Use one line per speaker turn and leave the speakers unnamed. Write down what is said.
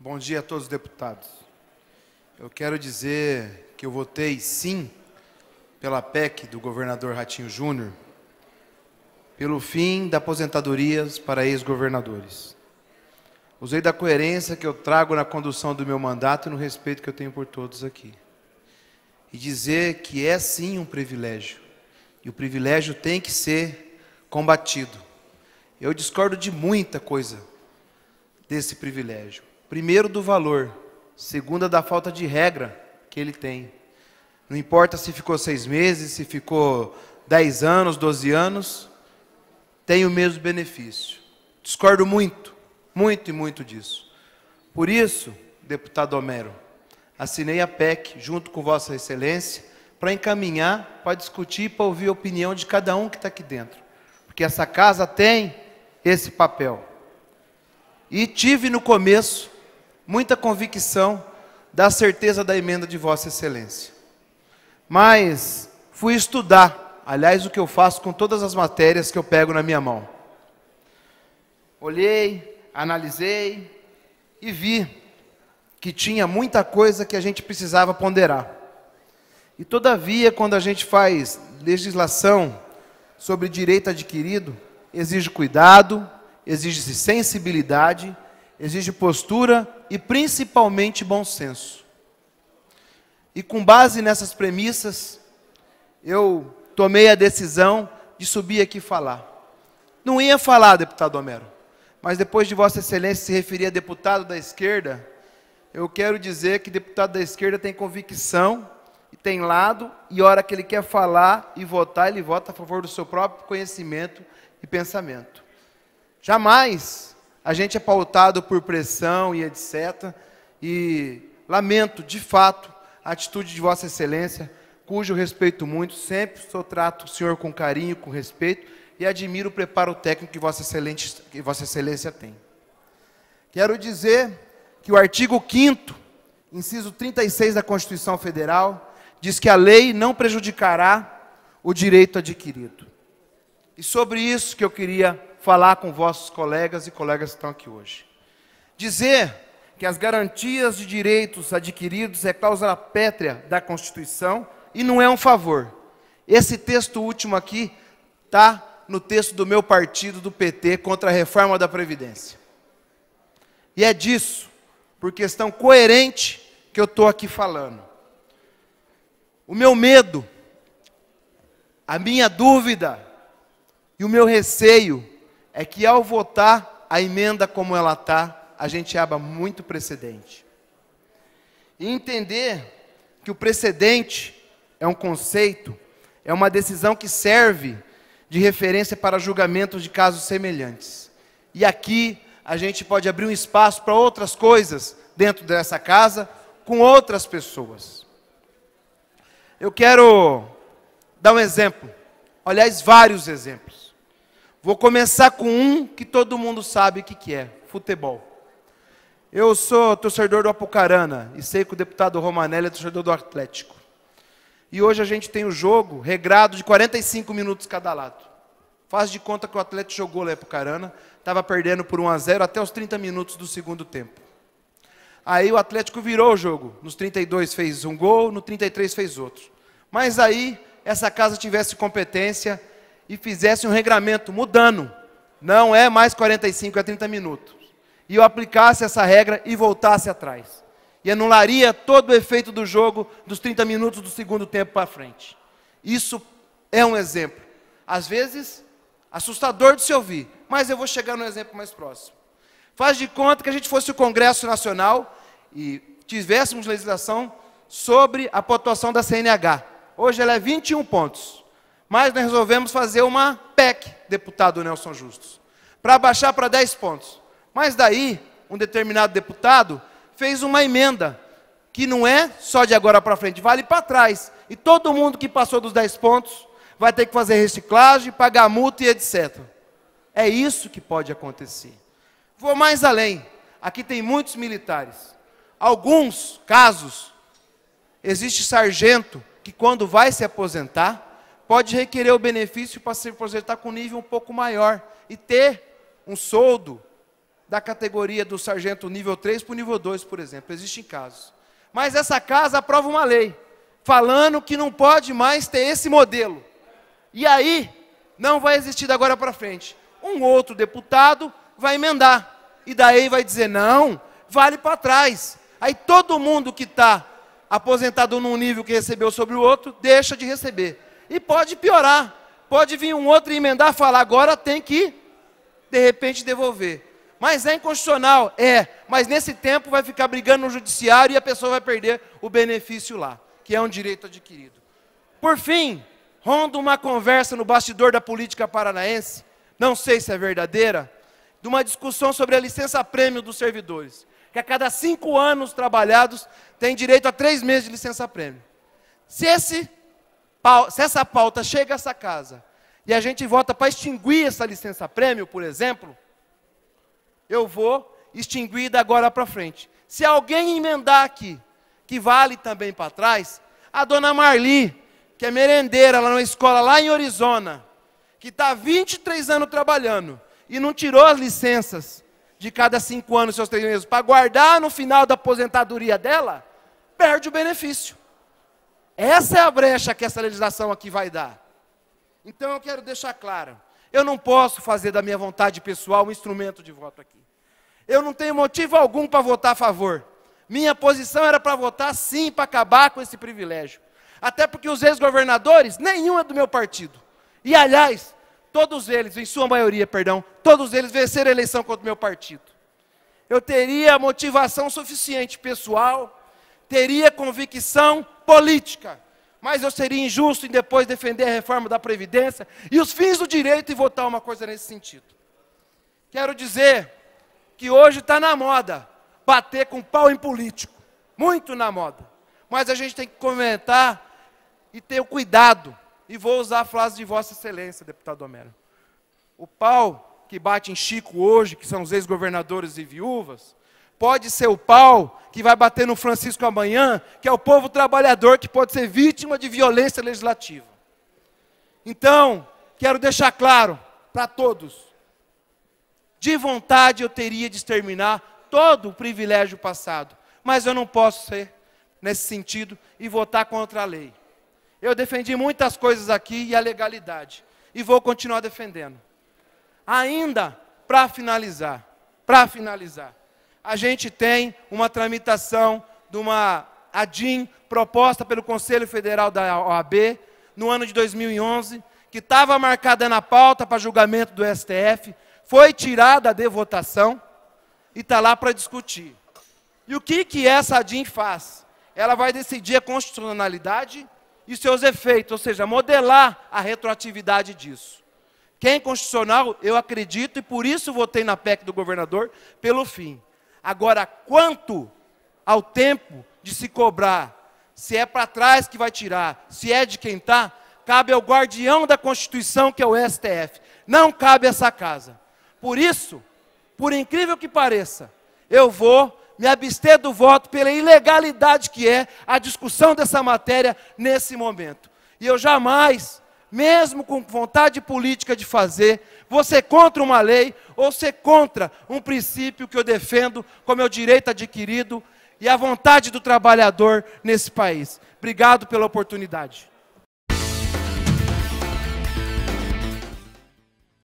Bom dia a todos os deputados. Eu quero dizer que eu votei sim pela PEC do governador Ratinho Júnior, pelo fim da aposentadorias para ex-governadores. Usei da coerência que eu trago na condução do meu mandato e no respeito que eu tenho por todos aqui. E dizer que é sim um privilégio, e o privilégio tem que ser combatido. Eu discordo de muita coisa desse privilégio. Primeiro, do valor. Segunda, da falta de regra que ele tem. Não importa se ficou seis meses, se ficou dez anos, doze anos, tem o mesmo benefício. Discordo muito, muito e muito disso. Por isso, deputado Homero, assinei a PEC junto com Vossa Excelência para encaminhar, para discutir, para ouvir a opinião de cada um que está aqui dentro. Porque essa casa tem esse papel. E tive no começo muita convicção da certeza da emenda de Vossa Excelência. Mas fui estudar, aliás, o que eu faço com todas as matérias que eu pego na minha mão. Olhei, analisei e vi que tinha muita coisa que a gente precisava ponderar. E todavia, quando a gente faz legislação sobre direito adquirido, exige cuidado, exige sensibilidade exige postura e principalmente bom senso. E com base nessas premissas, eu tomei a decisão de subir aqui falar. Não ia falar, deputado Homero, mas depois de Vossa Excelência se referir a deputado da esquerda, eu quero dizer que deputado da esquerda tem convicção, tem lado, e a hora que ele quer falar e votar, ele vota a favor do seu próprio conhecimento e pensamento. Jamais a gente é pautado por pressão e etc. E lamento, de fato, a atitude de Vossa Excelência, cujo respeito muito, sempre sou trato o senhor com carinho, com respeito, e admiro o preparo técnico que Vossa Excelência, que Vossa Excelência tem. Quero dizer que o artigo 5 inciso 36 da Constituição Federal, diz que a lei não prejudicará o direito adquirido. E sobre isso que eu queria falar com vossos colegas e colegas que estão aqui hoje. Dizer que as garantias de direitos adquiridos é cláusula pétrea da Constituição e não é um favor. Esse texto último aqui está no texto do meu partido, do PT, contra a reforma da Previdência. E é disso, por questão coerente, que eu estou aqui falando. O meu medo, a minha dúvida e o meu receio é que ao votar a emenda como ela está, a gente abra muito precedente. E entender que o precedente é um conceito, é uma decisão que serve de referência para julgamentos de casos semelhantes. E aqui a gente pode abrir um espaço para outras coisas dentro dessa casa, com outras pessoas. Eu quero dar um exemplo, aliás, vários exemplos. Vou começar com um que todo mundo sabe o que, que é: futebol. Eu sou torcedor do Apucarana e sei que o deputado Romanelli é torcedor do Atlético. E hoje a gente tem o jogo regrado de 45 minutos cada lado. Faz de conta que o Atlético jogou lá em Apucarana, estava perdendo por 1 a 0 até os 30 minutos do segundo tempo. Aí o Atlético virou o jogo. Nos 32 fez um gol, no 33 fez outro. Mas aí, essa casa tivesse competência, e fizesse um regramento mudando, não é mais 45 a é 30 minutos, e eu aplicasse essa regra e voltasse atrás. E anularia todo o efeito do jogo dos 30 minutos do segundo tempo para frente. Isso é um exemplo. Às vezes, assustador de se ouvir, mas eu vou chegar no exemplo mais próximo. Faz de conta que a gente fosse o Congresso Nacional e tivéssemos legislação sobre a pontuação da CNH. Hoje ela é 21 pontos. Mas nós resolvemos fazer uma PEC, deputado Nelson Justus, para baixar para 10 pontos. Mas daí, um determinado deputado fez uma emenda, que não é só de agora para frente, vale para trás. E todo mundo que passou dos 10 pontos vai ter que fazer reciclagem, pagar multa e etc. É isso que pode acontecer. Vou mais além. Aqui tem muitos militares. Alguns casos, existe sargento que quando vai se aposentar, pode requerer o benefício para se projetar com um nível um pouco maior e ter um soldo da categoria do sargento nível 3 para o nível 2, por exemplo. Existem casos. Mas essa casa aprova uma lei falando que não pode mais ter esse modelo. E aí não vai existir da agora para frente. Um outro deputado vai emendar e daí vai dizer não, vale para trás. Aí todo mundo que está aposentado num nível que recebeu sobre o outro deixa de receber. E pode piorar. Pode vir um outro emendar e falar, agora tem que, de repente, devolver. Mas é inconstitucional? É. Mas nesse tempo vai ficar brigando no judiciário e a pessoa vai perder o benefício lá, que é um direito adquirido. Por fim, ronda uma conversa no bastidor da política paranaense, não sei se é verdadeira, de uma discussão sobre a licença-prêmio dos servidores, que a cada cinco anos trabalhados tem direito a três meses de licença-prêmio. Se esse se essa pauta chega a essa casa e a gente vota para extinguir essa licença-prêmio, por exemplo, eu vou extinguir da agora para frente. Se alguém emendar aqui, que vale também para trás, a dona Marli, que é merendeira lá numa escola lá em Arizona, que está há 23 anos trabalhando e não tirou as licenças de cada cinco anos, seus três meses, para guardar no final da aposentadoria dela, perde o benefício. Essa é a brecha que essa legislação aqui vai dar. Então eu quero deixar claro: eu não posso fazer da minha vontade pessoal um instrumento de voto aqui. Eu não tenho motivo algum para votar a favor. Minha posição era para votar sim, para acabar com esse privilégio. Até porque os ex-governadores, nenhum é do meu partido. E aliás, todos eles, em sua maioria, perdão, todos eles venceram a eleição contra o meu partido. Eu teria motivação suficiente pessoal teria convicção política. Mas eu seria injusto em depois defender a reforma da Previdência e os fins do direito e votar uma coisa nesse sentido. Quero dizer que hoje está na moda bater com pau em político. Muito na moda. Mas a gente tem que comentar e ter o cuidado. E vou usar a frase de Vossa Excelência, deputado Homero. O pau que bate em Chico hoje, que são os ex-governadores e viúvas, pode ser o pau que vai bater no Francisco amanhã, que é o povo trabalhador que pode ser vítima de violência legislativa. Então, quero deixar claro para todos: de vontade eu teria de exterminar todo o privilégio passado, mas eu não posso ser nesse sentido e votar contra a lei. Eu defendi muitas coisas aqui e a legalidade, e vou continuar defendendo. Ainda, para finalizar, para finalizar, a gente tem uma tramitação de uma ADIM proposta pelo Conselho Federal da OAB no ano de 2011, que estava marcada na pauta para julgamento do STF, foi tirada de votação e está lá para discutir. E o que, que essa ADIM faz? Ela vai decidir a constitucionalidade e seus efeitos, ou seja, modelar a retroatividade disso. Quem é constitucional, eu acredito, e por isso votei na PEC do governador, pelo fim. Agora, quanto ao tempo de se cobrar, se é para trás que vai tirar, se é de quem está, cabe ao guardião da Constituição, que é o STF. Não cabe a essa casa. Por isso, por incrível que pareça, eu vou me abster do voto pela ilegalidade que é a discussão dessa matéria nesse momento. E eu jamais mesmo com vontade política de fazer, você é contra uma lei ou você é contra um princípio que eu defendo como meu direito adquirido e a vontade do trabalhador nesse país. Obrigado pela oportunidade.